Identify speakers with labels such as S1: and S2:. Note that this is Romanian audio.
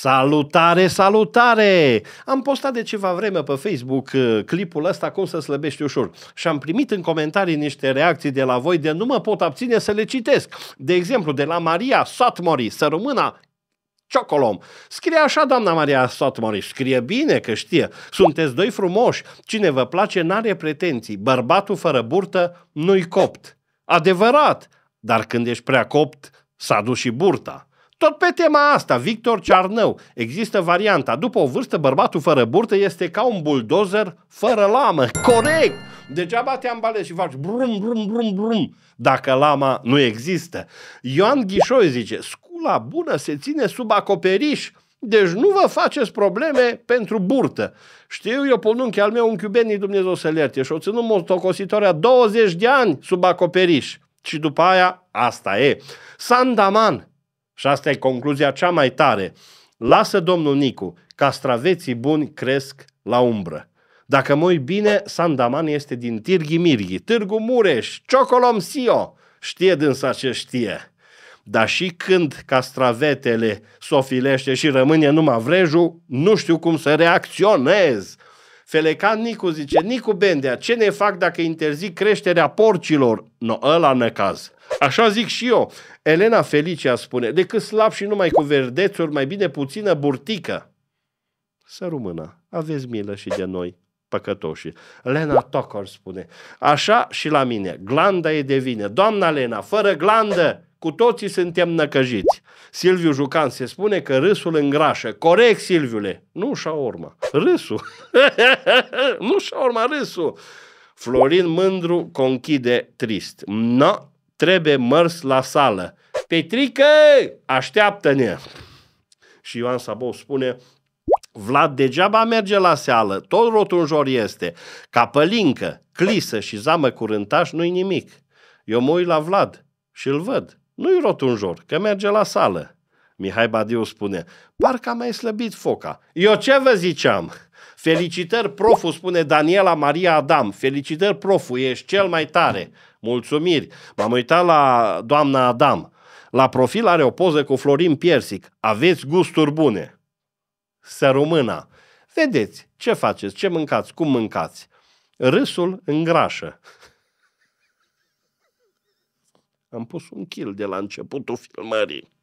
S1: Salutare, salutare! Am postat de ceva vreme pe Facebook uh, clipul ăsta cum să slăbești ușor și am primit în comentarii niște reacții de la voi de nu mă pot abține să le citesc. De exemplu, de la Maria Satmori, să rămână Ciocolom. Scrie așa, doamna Maria Sotmori, scrie bine că știe. Sunteți doi frumoși, cine vă place n-are pretenții, bărbatul fără burtă nu-i copt. Adevărat, dar când ești prea copt, s-a dus și burta. Tot pe tema asta, Victor Cearnău, există varianta. După o vârstă, bărbatul fără burtă este ca un buldozer fără lamă. Corect! Degeaba te ambalezi și faci brum, brum, brum, brum, dacă lama nu există. Ioan Ghișoi zice, scula bună se ține sub acoperiș, deci nu vă faceți probleme pentru burtă. Știu eu polunchi al meu, un chiubenii Dumnezeu să lerte și o ținut motocositoarea 20 de ani sub acoperiș. Și după aia, asta e. Sandaman, și asta e concluzia cea mai tare. Lasă domnul Nicu, castraveții buni cresc la umbră. Dacă mă uit bine, Sandaman este din Tirghi Mirghi, Târgu Mureș, Ciocolom Sio. Știe dânsa ce știe. Dar și când castravetele sofilește și rămâne numai vrejul, nu știu cum să reacționez. Felecan Nicu zice, Nicu Bendea, ce ne fac dacă interzic creșterea porcilor? No, ăla caz. Așa zic și eu. Elena Felicia spune, decât slab și numai cu verdețuri, mai bine puțină burtică. Să rumână, aveți milă și de noi, păcătoși. Lena Tocor spune, așa și la mine, glanda e de vină. Doamna Lena, fără glandă, cu toții suntem năcăjiți. Silviu Jucan se spune că râsul îngrașă. Corect, Silviule. Nu și-a Râsul. nu și-a râsul. Florin Mândru conchide trist. No, trebuie mers la sală. Petrică, așteaptă-ne! Și Ioan Sabou spune, Vlad degeaba merge la seală, tot rotunjor este. pălincă, clisă și zamă curântaș nu-i nimic. Eu mă uit la Vlad și îl văd. Nu-i rotunjor, că merge la sală. Mihai Badiu spune, parcă a mai slăbit foca. Eu ce vă ziceam? Felicitări, Profu spune Daniela Maria Adam. Felicitări, Profu ești cel mai tare. Mulțumiri. M-am uitat la doamna Adam. La profil are o poză cu Florin Piersic. Aveți gusturi bune. Să rămâna. Vedeți ce faceți, ce mâncați, cum mâncați. Râsul îngrașă. Am pus un kil de la începutul filmării.